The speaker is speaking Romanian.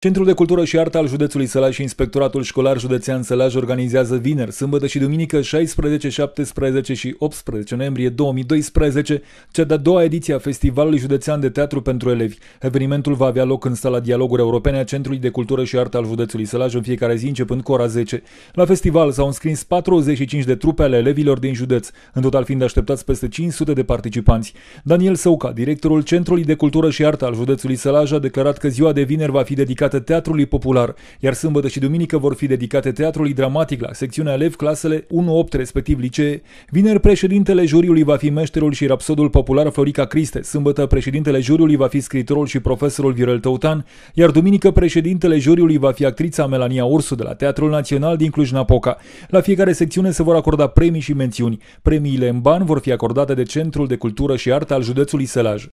Centrul de Cultură și Artă al județului Sălaj și Inspectoratul Școlar Județean Sălaj organizează vineri, sâmbătă și duminică 16, 17 și 18 noiembrie 2012 cea de-a doua ediție a Festivalului Județean de Teatru pentru Elevi. Evenimentul va avea loc în sala Dialoguri Europene a Centrului de Cultură și Artă al județului Sălaj în fiecare zi începând cu ora 10. La festival s-au înscris 45 de trupe ale elevilor din județ, în total fiind așteptați peste 500 de participanți. Daniel Săuca, directorul Centrului de Cultură și Artă al județului Sălaj, a declarat că ziua de vineri va fi dedicată dedicată teatrului popular, iar sâmbătă și duminică vor fi dedicate teatrului dramatic la secțiunea elev clasele 1-8, respectiv licee. Vineri președintele juriului va fi meșterul și rapsodul popular Florica Criste, sâmbătă președintele juriului va fi scriitorul și profesorul Virel Tăutan, iar duminică președintele juriului va fi actrița Melania Ursu de la Teatrul Național din Cluj-Napoca. La fiecare secțiune se vor acorda premii și mențiuni. Premiile în bani vor fi acordate de Centrul de Cultură și Artă al județului Sălaj.